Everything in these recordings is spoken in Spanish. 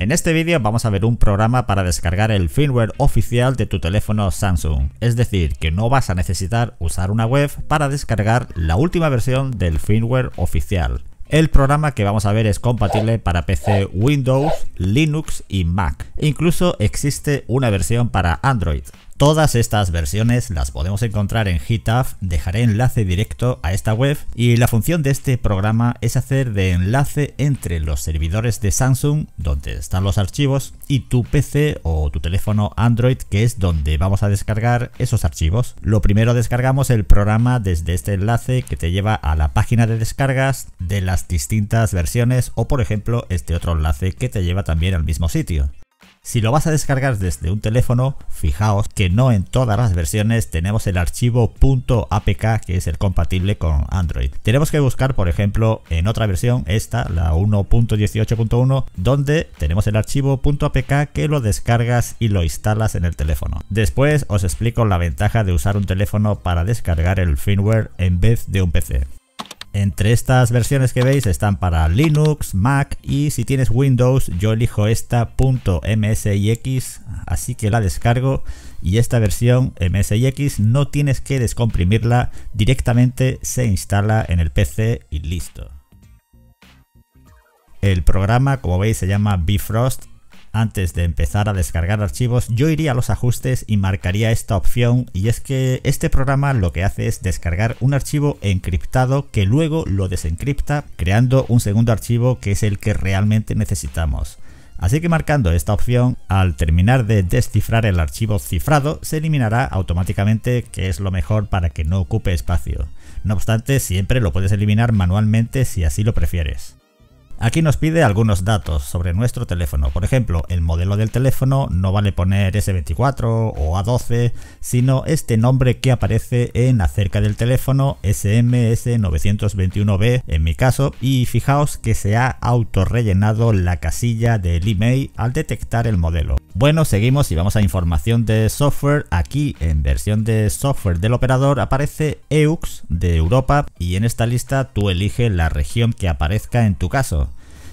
En este vídeo vamos a ver un programa para descargar el firmware oficial de tu teléfono Samsung, es decir, que no vas a necesitar usar una web para descargar la última versión del firmware oficial. El programa que vamos a ver es compatible para PC, Windows, Linux y Mac. Incluso existe una versión para Android. Todas estas versiones las podemos encontrar en GitHub, dejaré enlace directo a esta web y la función de este programa es hacer de enlace entre los servidores de Samsung, donde están los archivos, y tu PC o tu teléfono Android, que es donde vamos a descargar esos archivos. Lo primero descargamos el programa desde este enlace que te lleva a la página de descargas de las distintas versiones o por ejemplo este otro enlace que te lleva también al mismo sitio. Si lo vas a descargar desde un teléfono, fijaos que no en todas las versiones tenemos el archivo .apk que es el compatible con Android. Tenemos que buscar, por ejemplo, en otra versión, esta, la 1.18.1, donde tenemos el archivo .apk que lo descargas y lo instalas en el teléfono. Después os explico la ventaja de usar un teléfono para descargar el firmware en vez de un PC. Entre estas versiones que veis están para Linux, Mac y si tienes Windows yo elijo esta .msix, así que la descargo y esta versión MSIX no tienes que descomprimirla, directamente se instala en el PC y listo. El programa, como veis, se llama Bifrost antes de empezar a descargar archivos yo iría a los ajustes y marcaría esta opción y es que este programa lo que hace es descargar un archivo encriptado que luego lo desencripta creando un segundo archivo que es el que realmente necesitamos. Así que marcando esta opción, al terminar de descifrar el archivo cifrado, se eliminará automáticamente, que es lo mejor para que no ocupe espacio. No obstante, siempre lo puedes eliminar manualmente si así lo prefieres. Aquí nos pide algunos datos sobre nuestro teléfono. Por ejemplo, el modelo del teléfono no vale poner S24 o A12, sino este nombre que aparece en acerca del teléfono SMS921B en mi caso. Y fijaos que se ha autorrellenado la casilla del email al detectar el modelo. Bueno, seguimos y vamos a información de software. Aquí en versión de software del operador aparece EUX de Europa y en esta lista tú eliges la región que aparezca en tu caso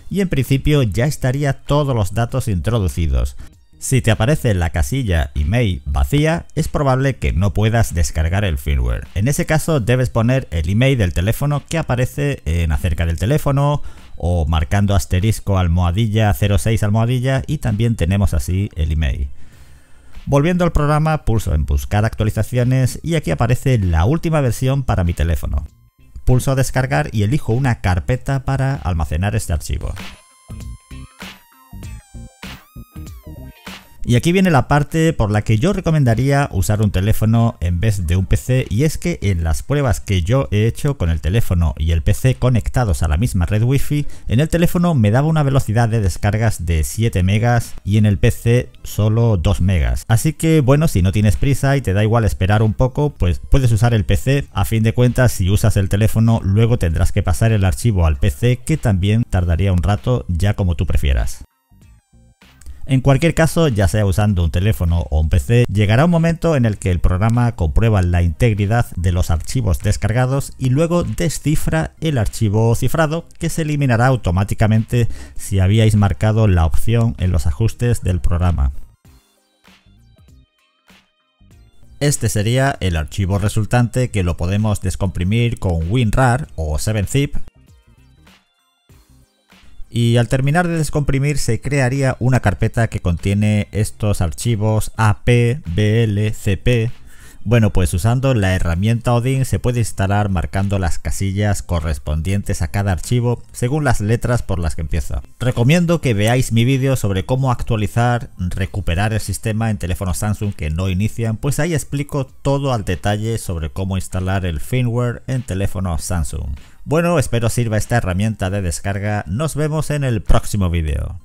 y en principio ya estaría todos los datos introducidos. Si te aparece la casilla email vacía, es probable que no puedas descargar el firmware. En ese caso debes poner el email del teléfono que aparece en acerca del teléfono o marcando asterisco almohadilla 06 almohadilla y también tenemos así el email. Volviendo al programa, pulso en buscar actualizaciones y aquí aparece la última versión para mi teléfono pulso a descargar y elijo una carpeta para almacenar este archivo. Y aquí viene la parte por la que yo recomendaría usar un teléfono en vez de un PC y es que en las pruebas que yo he hecho con el teléfono y el PC conectados a la misma red wifi, en el teléfono me daba una velocidad de descargas de 7 megas y en el PC solo 2 megas. Así que bueno, si no tienes prisa y te da igual esperar un poco, pues puedes usar el PC. A fin de cuentas, si usas el teléfono, luego tendrás que pasar el archivo al PC que también tardaría un rato ya como tú prefieras. En cualquier caso, ya sea usando un teléfono o un PC, llegará un momento en el que el programa comprueba la integridad de los archivos descargados y luego descifra el archivo cifrado que se eliminará automáticamente si habíais marcado la opción en los ajustes del programa. Este sería el archivo resultante que lo podemos descomprimir con WinRAR o 7zip y al terminar de descomprimir se crearía una carpeta que contiene estos archivos AP, BL, CP. Bueno, pues usando la herramienta Odin se puede instalar marcando las casillas correspondientes a cada archivo según las letras por las que empieza. Recomiendo que veáis mi vídeo sobre cómo actualizar, recuperar el sistema en teléfonos Samsung que no inician, pues ahí explico todo al detalle sobre cómo instalar el firmware en teléfonos Samsung. Bueno, espero sirva esta herramienta de descarga. Nos vemos en el próximo video.